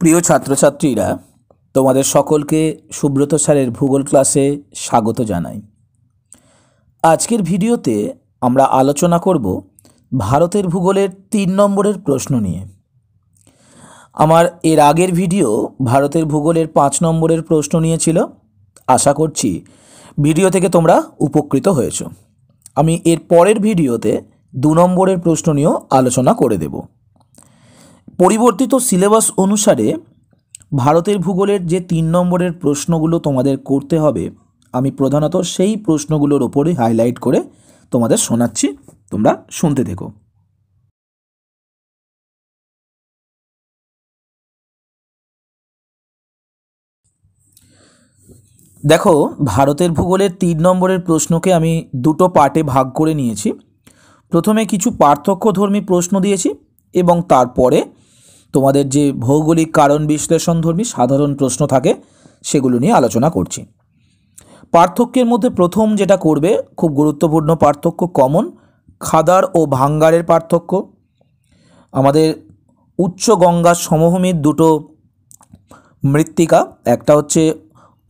প্রিয় ছাত্রছাত্রীরা তোমাদের সকলকে সুব্রত স্যারের ভূগোল ক্লাসে স্বাগত জানাই আজকের ভিডিওতে আমরা আলোচনা করব ভারতের ভূগোলের তিন নম্বরের প্রশ্ন নিয়ে আমার এর আগের ভিডিও ভারতের ভূগোলের পাঁচ নম্বরের প্রশ্ন নিয়েছিল আশা করছি ভিডিও থেকে তোমরা উপকৃত হয়েছ আমি এর পরের ভিডিওতে দু নম্বরের প্রশ্ন নিয়েও আলোচনা করে দেবো পরিবর্তিত সিলেবাস অনুসারে ভারতের ভূগোলের যে তিন নম্বরের প্রশ্নগুলো তোমাদের করতে হবে আমি প্রধানত সেই প্রশ্নগুলোর ওপরে হাইলাইট করে তোমাদের শোনাচ্ছি তোমরা শুনতে দেখো দেখো ভারতের ভূগোলের তিন নম্বরের প্রশ্নকে আমি দুটো পার্টে ভাগ করে নিয়েছি প্রথমে কিছু পার্থক্যধর্মী প্রশ্ন দিয়েছি এবং তারপরে তোমাদের যে ভৌগোলিক কারণ বিশ্লেষণধর্মী সাধারণ প্রশ্ন থাকে সেগুলো নিয়ে আলোচনা করছি পার্থক্যের মধ্যে প্রথম যেটা করবে খুব গুরুত্বপূর্ণ পার্থক্য কমন খাদার ও ভাঙ্গারের পার্থক্য আমাদের উচ্চ গঙ্গা সমভূমির দুটো মৃত্তিকা একটা হচ্ছে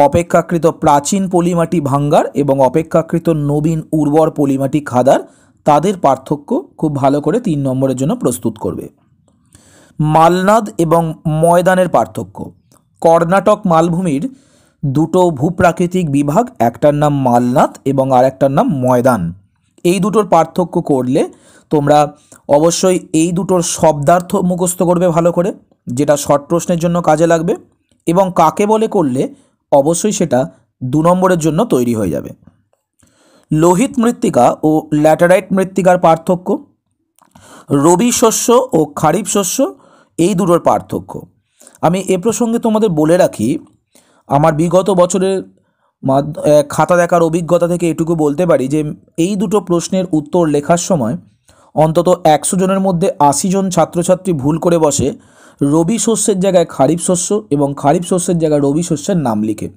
অপেক্ষাকৃত প্রাচীন পলিমাটি ভাঙ্গার এবং অপেক্ষাকৃত নবীন উর্বর পলিমাটি খাদার তাদের পার্থক্য খুব ভালো করে তিন নম্বরের জন্য প্রস্তুত করবে মালনাদ এবং ময়দানের পার্থক্য কর্ণাটক মালভূমির দুটো ভূপ্রাকৃতিক বিভাগ একটার নাম মালনাদ এবং আর একটার নাম ময়দান এই দুটোর পার্থক্য করলে তোমরা অবশ্যই এই দুটোর শব্দার্থ মুখস্থ করবে ভালো করে যেটা শর্ট প্রশ্নের জন্য কাজে লাগবে এবং কাকে বলে করলে অবশ্যই সেটা দু নম্বরের জন্য তৈরি হয়ে যাবে লোহিত মৃত্তিকা ও ল্যাটারাইট মৃত্তিকার পার্থক্য রবি শস্য ও খারিফ শস্য এই দুটোর পার্থক্য আমি এ প্রসঙ্গে তোমাদের বলে রাখি আমার বিগত বছরের খাতা দেখার অভিজ্ঞতা থেকে এটুকু বলতে পারি যে এই দুটো প্রশ্নের উত্তর লেখার সময় অন্তত একশো জনের মধ্যে আশি জন ছাত্রছাত্রী ভুল করে বসে রবি শস্যের জায়গায় খারিফ শস্য এবং খারিফ শস্যের জায়গায় রবি শস্যের নাম লিখে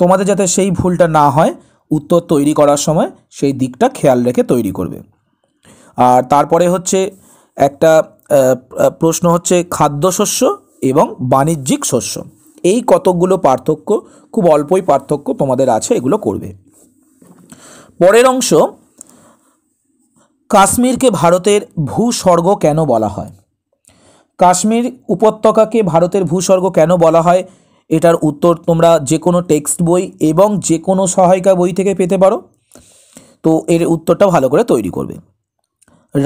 তোমাদের যাতে সেই ভুলটা না হয় উত্তর তৈরি করার সময় সেই দিকটা খেয়াল রেখে তৈরি করবে আর তারপরে হচ্ছে একটা প্রশ্ন হচ্ছে খাদ্যশস্য এবং বাণিজ্যিক শস্য এই কতকগুলো পার্থক্য খুব অল্পই পার্থক্য তোমাদের আছে এগুলো করবে পরের অংশ কাশ্মীরকে ভারতের ভূস্বর্গ কেন বলা হয় কাশ্মীর উপত্যকাকে ভারতের ভূস্বর্গ কেন বলা হয় এটার উত্তর তোমরা যে কোনো টেক্সট বই এবং যে কোনো সহায়িকা বই থেকে পেতে পারো তো এর উত্তরটা ভালো করে তৈরি করবে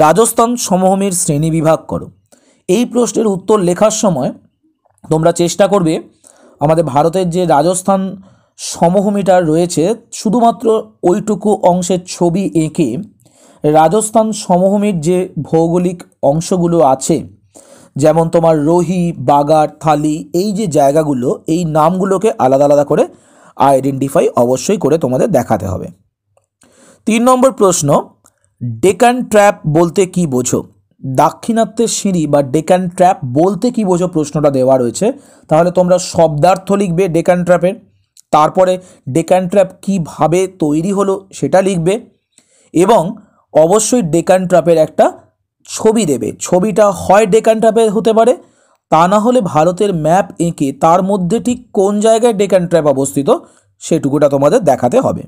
রাজস্থান সমভূমির শ্রেণী বিভাগ করো এই প্রশ্নের উত্তর লেখার সময় তোমরা চেষ্টা করবে আমাদের ভারতের যে রাজস্থান সমভূমিটা রয়েছে শুধুমাত্র ওইটুকু অংশের ছবি এঁকে রাজস্থান সমভূমির যে ভৌগোলিক অংশগুলো আছে যেমন তোমার রোহি বাগার থালি এই যে জায়গাগুলো এই নামগুলোকে আলাদা আলাদা করে আইডেন্টিফাই অবশ্যই করে তোমাদের দেখাতে হবে তিন নম্বর প্রশ্ন ডেকান ট্র্যাপ বলতে কি বোঝো দাক্ষিণাত্যের সিঁড়ি বা ডেকান ট্র্যাপ বলতে কি বোঝো প্রশ্নটা দেওয়া রয়েছে তাহলে তোমরা শব্দার্থ লিখবে ডেকান ট্র্যাপের তারপরে ডেকান ট্র্যাপ কীভাবে তৈরি হলো সেটা লিখবে এবং অবশ্যই ডেকান ট্র্যাপের একটা ছবি দেবে ছবিটা হয় ডেকান ট্র্যাপের হতে পারে তা না হলে ভারতের ম্যাপ এঁকে তার মধ্যে ঠিক কোন জায়গায় ডেকান ট্র্যাপ অবস্থিত সেটুকুটা তোমাদের দেখাতে হবে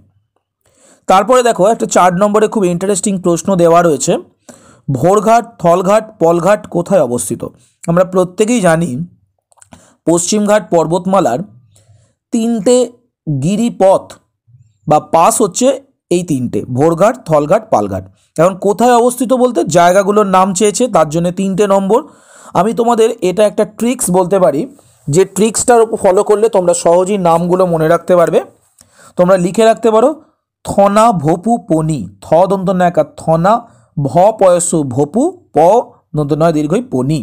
তারপরে দেখো একটা চার নম্বরে খুব ইন্টারেস্টিং প্রশ্ন দেওয়া রয়েছে ভোরঘাট থলঘাট পলঘাট কোথায় অবস্থিত আমরা প্রত্যেকেই জানি পশ্চিমঘাট পর্বতমালার তিনটে গিরিপথ বা পাস হচ্ছে এই তিনটে ভোরঘাট থলঘাট পালঘাট এখন কোথায় অবস্থিত বলতে জায়গাগুলোর নাম চেয়েছে তার জন্য তিনটে নম্বর আমি তোমাদের এটা একটা ট্রিক্স বলতে পারি যে ট্রিক্সটার ফলো করলে তোমরা সহজেই নামগুলো মনে রাখতে পারবে তোমরা লিখে রাখতে পারো থনা ভোপু পনি থ দন্ত নায়কা থনা ভ পয়স ভোপু প দন্ত নয় দীর্ঘই পনি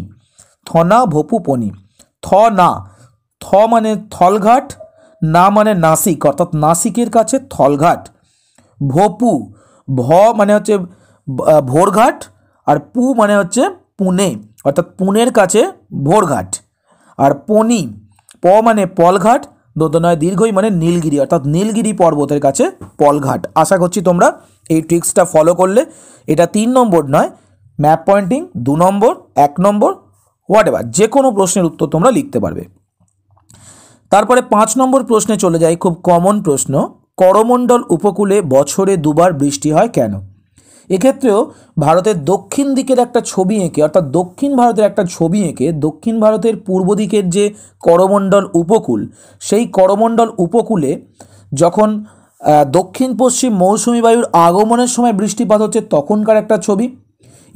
থনা ভোপু পনি থ না থ মানে থলঘাট না মানে নাসিক অর্থাৎ নাসিকের কাছে থলঘাট ভোপু ভ মানে হচ্ছে ভোরঘাট আর পু মানে হচ্ছে পুনে অর্থাৎ পুনের কাছে ভোরঘাট আর পনি প মানে পলঘাট দোদনায় দীর্ঘই মানে নীলগিরি অর্থাৎ নীলগিরি পর্বতের কাছে পলঘাট আশা করছি তোমরা এই ট্রিক্সটা ফলো করলে এটা তিন নম্বর নয় ম্যাপ পয়েন্টিং দু নম্বর এক নম্বর হোয়াট এভার যে কোনো প্রশ্নের উত্তর তোমরা লিখতে পারবে তারপরে পাঁচ নম্বর প্রশ্নে চলে যাই খুব কমন প্রশ্ন করমণ্ডল উপকূলে বছরে দুবার বৃষ্টি হয় কেন এক্ষেত্রেও ভারতের দক্ষিণ দিকের একটা ছবি এঁকে অর্থাৎ দক্ষিণ ভারতের একটা ছবি এঁকে দক্ষিণ ভারতের পূর্ব দিকের যে করমণ্ডল উপকূল সেই করমণ্ডল উপকূলে যখন দক্ষিণ পশ্চিম মৌসুমি বায়ুর আগমনের সময় বৃষ্টিপাত হচ্ছে তখনকার একটা ছবি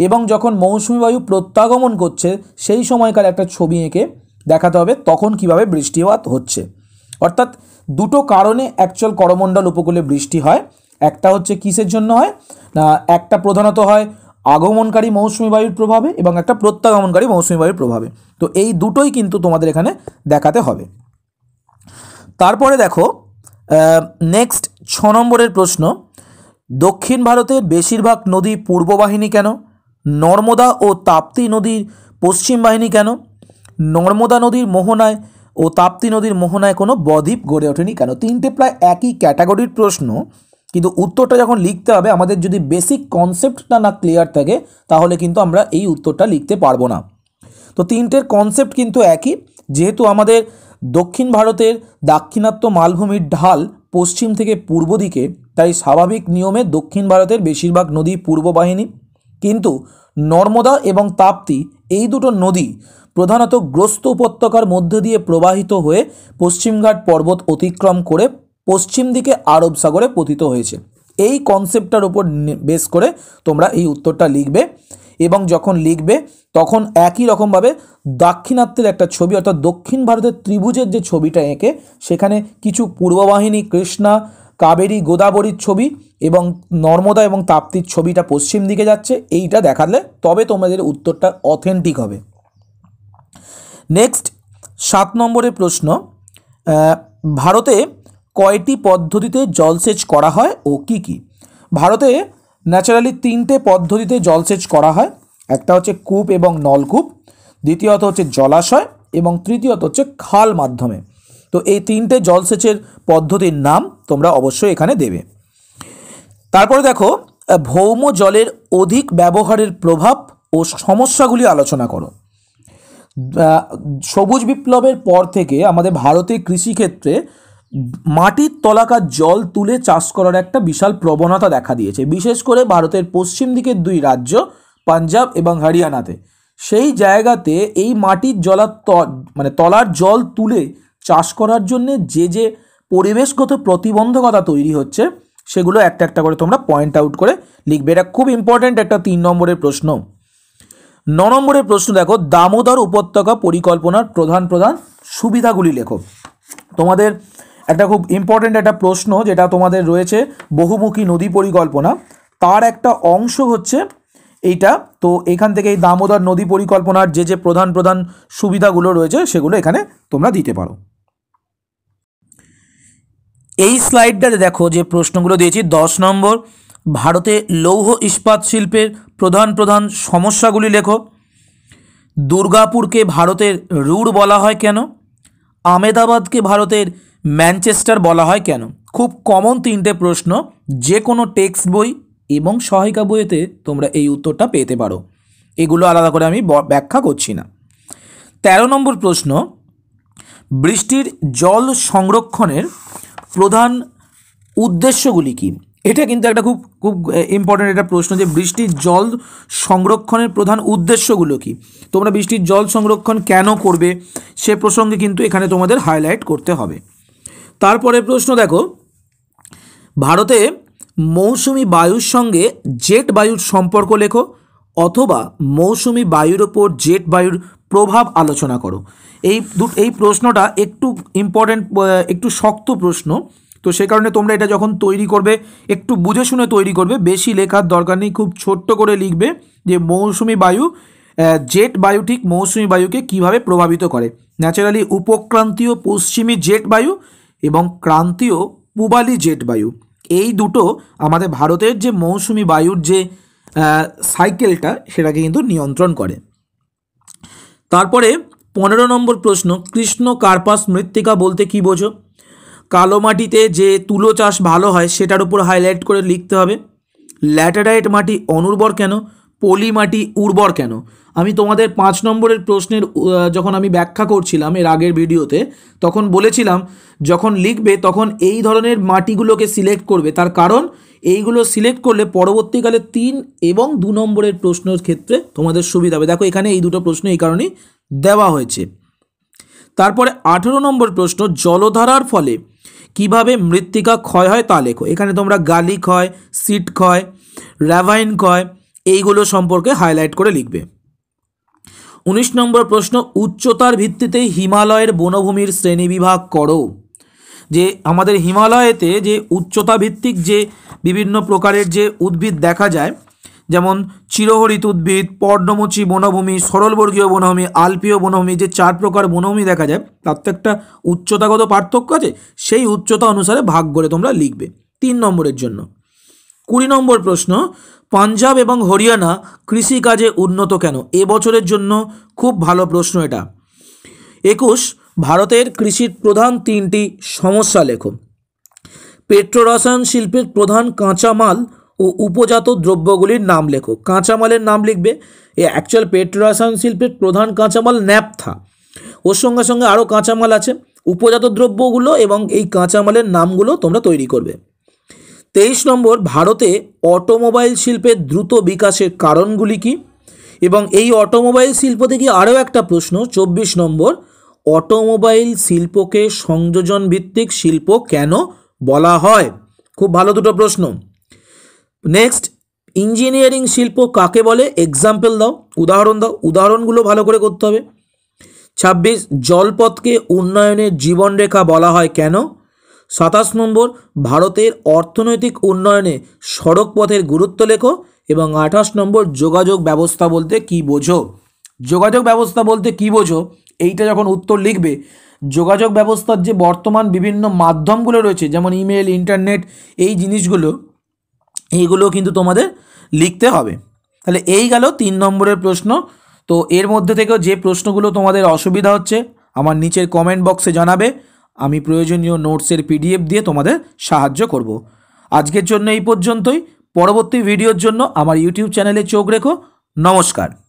এবং যখন মৌসুমি বায়ু প্রত্যাগমন করছে সেই সময়কার একটা ছবি এঁকে দেখাতে হবে তখন কিভাবে বৃষ্টিপাত হচ্ছে অর্থাৎ দুটো কারণে অ্যাকচুয়াল করমণ্ডল উপকূলে বৃষ্টি হয় একটা হচ্ছে কিসের জন্য হয় না একটা প্রধানত হয় আগমনকারী মৌসুমি বায়ুর প্রভাবে এবং একটা প্রত্যাগমনকারী মৌসুমি বায়ুর প্রভাবে তো এই দুটোই কিন্তু তোমাদের এখানে দেখাতে হবে তারপরে দেখো নেক্সট ছ নম্বরের প্রশ্ন দক্ষিণ ভারতে বেশিরভাগ নদী পূর্ব বাহিনী কেন নর্মদা ও তাপ্তি নদীর পশ্চিম বাহিনী কেন নর্মদা নদীর মোহনায় ও তাপ্তি নদীর মোহনায় কোনো বদ্বীপ গড়ে ওঠেনি কেন তিনটে প্রায় একই ক্যাটাগরির প্রশ্ন কিন্তু উত্তরটা যখন লিখতে হবে আমাদের যদি বেসিক কনসেপ্টটা না ক্লিয়ার থাকে তাহলে কিন্তু আমরা এই উত্তরটা লিখতে পারবো না তো তিনটের কনসেপ্ট কিন্তু একই যেহেতু আমাদের দক্ষিণ ভারতের দাক্ষিণাত্য মালভূমির ঢাল পশ্চিম থেকে পূর্ব দিকে তাই স্বাভাবিক নিয়মে দক্ষিণ ভারতের বেশিরভাগ নদী পূর্ব বাহিনী কিন্তু নর্মদা এবং তাপ্তি এই দুটো নদী প্রধানত গ্রস্ত উপত্যকার মধ্য দিয়ে প্রবাহিত হয়ে পশ্চিমঘাট পর্বত অতিক্রম করে পশ্চিম দিকে আরব সাগরে পতিত হয়েছে এই কনসেপ্টটার উপর বেস করে তোমরা এই উত্তরটা লিখবে এবং যখন লিখবে তখন একই রকমভাবে দাক্ষিণাত্যের একটা ছবি অর্থাৎ দক্ষিণ ভারতের ত্রিভুজের যে ছবিটা এঁকে সেখানে কিছু পূর্ববাহিনী কৃষ্ণা কাবেরী গোদাবরীর ছবি এবং নর্মদা এবং তাপ্তির ছবিটা পশ্চিম দিকে যাচ্ছে এইটা দেখালে তবে তোমাদের উত্তরটা অথেন্টিক হবে নেক্সট সাত নম্বরের প্রশ্ন ভারতে কয়টি পদ্ধতিতে জলসেচ করা হয় ও কি কি ভারতে ন্যাচারালি তিনটে পদ্ধতিতে জলসেচ করা হয় একটা হচ্ছে কূপ এবং নলকূপ দ্বিতীয়ত হচ্ছে জলাশয় এবং তৃতীয়ত হচ্ছে খাল মাধ্যমে তো এই তিনটে জলসেচের পদ্ধতির নাম তোমরা অবশ্যই এখানে দেবে তারপরে দেখো ভৌম জলের অধিক ব্যবহারের প্রভাব ও সমস্যাগুলি আলোচনা করো সবুজ বিপ্লবের পর থেকে আমাদের ভারতে কৃষিক্ষেত্রে মাটির তলাকার জল তুলে চাষ করার একটা বিশাল প্রবণতা দেখা দিয়েছে বিশেষ করে ভারতের পশ্চিম দিকের দুই রাজ্য পাঞ্জাব এবং হরিয়ানাতে সেই জায়গাতে এই মাটির জলার ত মানে তলার জল তুলে চাষ করার জন্যে যে যে পরিবেশগত প্রতিবন্ধকতা তৈরি হচ্ছে সেগুলো একটা একটা করে তোমরা পয়েন্ট আউট করে লিখবে এটা খুব ইম্পর্ট্যান্ট একটা তিন নম্বরের প্রশ্ন ন নম্বরের প্রশ্ন দেখো দামোদর উপত্যকা পরিকল্পনার প্রধান প্রধান সুবিধাগুলি লেখো তোমাদের একটা খুব ইম্পর্ট্যান্ট একটা প্রশ্ন যেটা তোমাদের রয়েছে বহুমুখী নদী পরিকল্পনা তার একটা অংশ হচ্ছে এইটা তো এখান থেকে এই দামোদর নদী পরিকল্পনার যে যে প্রধান প্রধান সুবিধাগুলো রয়েছে সেগুলো এখানে তোমরা দিতে পারো এই স্লাইডটাতে দেখো যে প্রশ্নগুলো দিয়েছি দশ নম্বর ভারতে লৌহ ইস্পাত শিল্পের প্রধান প্রধান সমস্যাগুলি লেখো দুর্গাপুরকে ভারতের রুড় বলা হয় কেন আমেদাবাদকে ভারতের ম্যানচেস্টার বলা হয় কেন খুব কমন তিনটে প্রশ্ন যে কোনো টেক্সট বই এবং সহায়িকা বইতে তোমরা এই উত্তরটা পেতে পারো এগুলো আলাদা করে আমি ব্যাখ্যা করছি না ১৩ নম্বর প্রশ্ন বৃষ্টির জল সংরক্ষণের প্রধান উদ্দেশ্যগুলি কী এটা কিন্তু একটা খুব খুব ইম্পর্ট্যান্ট একটা প্রশ্ন যে বৃষ্টির জল সংরক্ষণের প্রধান উদ্দেশ্যগুলো কি তোমরা বৃষ্টির জল সংরক্ষণ কেন করবে সে প্রসঙ্গে কিন্তু এখানে তোমাদের হাইলাইট করতে হবে তারপরে প্রশ্ন দেখো ভারতে মৌসুমি বায়ুর সঙ্গে জেট বায়ুর সম্পর্ক লেখো অথবা মৌসুমি বায়ুর ওপর জেট বায়ুর প্রভাব আলোচনা করো এই দু এই প্রশ্নটা একটু ইম্পর্টেন্ট একটু শক্ত প্রশ্ন তো সে কারণে তোমরা এটা যখন তৈরি করবে একটু বুঝে শুনে তৈরি করবে বেশি লেখার দরকার নেই খুব ছোট্ট করে লিখবে যে মৌসুমি বায়ু জেট বায়ু ঠিক মৌসুমি বায়ুকে কিভাবে প্রভাবিত করে ন্যাচারালি উপক্রান্তীয় পশ্চিমী জেট বায়ু এবং ক্রান্তীয় পূবালি জেট বায়ু এই দুটো আমাদের ভারতের যে মৌসুমি বায়ুর যে সাইকেলটা সেটাকে কিন্তু নিয়ন্ত্রণ করে তারপরে পনেরো নম্বর প্রশ্ন কৃষ্ণ কার্পাস মৃত্তিকা বলতে কি বোঝো কালো মাটিতে যে তুলো চাষ ভালো হয় সেটার উপর হাইলাইট করে লিখতে হবে ল্যাটেরাইট মাটি অনুর্বর কেন পলি মাটি উর্বর কেন আমি তোমাদের পাঁচ নম্বরের প্রশ্নের যখন আমি ব্যাখ্যা করছিলাম এর আগের ভিডিওতে তখন বলেছিলাম যখন লিখবে তখন এই ধরনের মাটিগুলোকে সিলেক্ট করবে তার কারণ এইগুলো সিলেক্ট করলে পরবর্তীকালে তিন এবং দু নম্বরের প্রশ্নের ক্ষেত্রে তোমাদের সুবিধা হবে দেখো এখানে এই দুটো প্রশ্ন এই কারণেই দেওয়া হয়েছে তারপরে আঠেরো নম্বর প্রশ্ন জলধারার ফলে কিভাবে মৃত্তিকা ক্ষয় হয় তা লেখো এখানে তোমরা গালি ক্ষয় সিট ক্ষয় র্যাভাইন ক্ষয় এইগুলো সম্পর্কে হাইলাইট করে লিখবে উনিশ নম্বর প্রশ্ন উচ্চতার ভিত্তিতে হিমালয়ের বনভূমির শ্রেণীবিভাগ করো যে আমাদের হিমালয়েতে যে উচ্চতা ভিত্তিক যে বিভিন্ন প্রকারের যে উদ্ভিদ দেখা যায় যেমন চিরহরিত উদ্ভিদ পর্ণমোচী বনভূমি সরলবর্গীয় বনভূমি আলপীয় বনভূমি যে চার প্রকার বনভূমি দেখা যায় তার তো একটা উচ্চতাগত পার্থক্য আছে সেই উচ্চতা অনুসারে ভাগ করে তোমরা লিখবে তিন নম্বরের জন্য কুড়ি নম্বর প্রশ্ন পাঞ্জাব এবং হরিয়ানা কৃষিকাজে উন্নত কেন এ বছরের জন্য খুব ভালো প্রশ্ন এটা একুশ ভারতের কৃষির প্রধান তিনটি সমস্যা লেখো পেট্রোরসায়ন শিল্পের প্রধান কাঁচামাল ও উপজাত দ্রব্যগুলির নাম লেখো কাঁচামালের নাম লিখবে এ অ্যাকচুয়াল পেট্রোরসায়ন শিল্পের প্রধান কাঁচামাল ন্যাপথা ওর সঙ্গে সঙ্গে আরও কাঁচামাল আছে উপজাত দ্রব্যগুলো এবং এই কাঁচামালের নামগুলো তোমরা তৈরি করবে তেইশ নম্বর ভারতে অটোমোবাইল শিল্পের দ্রুত বিকাশের কারণগুলি কি এবং এই অটোমোবাইল শিল্প থেকে আরও একটা প্রশ্ন চব্বিশ নম্বর অটোমোবাইল শিল্পকে সংযোজন ভিত্তিক শিল্প কেন বলা হয় খুব ভালো দুটো প্রশ্ন নেক্সট ইঞ্জিনিয়ারিং শিল্প কাকে বলে এক্সাম্পল দাও উদাহরণ দাও উদাহরণগুলো ভালো করে করতে হবে ছাব্বিশ জলপথকে উন্নয়নের জীবনরেখা বলা হয় কেন সাতাশ নম্বর ভারতের অর্থনৈতিক উন্নয়নে সড়ক পথের গুরুত্ব লেখো এবং আঠাশ নম্বর যোগাযোগ ব্যবস্থা বলতে কি বোঝো যোগাযোগ ব্যবস্থা বলতে কি বোঝো এইটা যখন উত্তর লিখবে যোগাযোগ ব্যবস্থার যে বর্তমান বিভিন্ন মাধ্যমগুলো রয়েছে যেমন ইমেল ইন্টারনেট এই জিনিসগুলো এইগুলো কিন্তু তোমাদের লিখতে হবে তাহলে এই গেল তিন নম্বরের প্রশ্ন তো এর মধ্যে থেকেও যে প্রশ্নগুলো তোমাদের অসুবিধা হচ্ছে আমার নিচের কমেন্ট বক্সে জানাবে আমি প্রয়োজনীয় নোটসের পিডিএফ দিয়ে তোমাদের সাহায্য করব। আজকের জন্য এই পর্যন্তই পরবর্তী ভিডিওর জন্য আমার ইউটিউব চ্যানেলে চোখ রেখো নমস্কার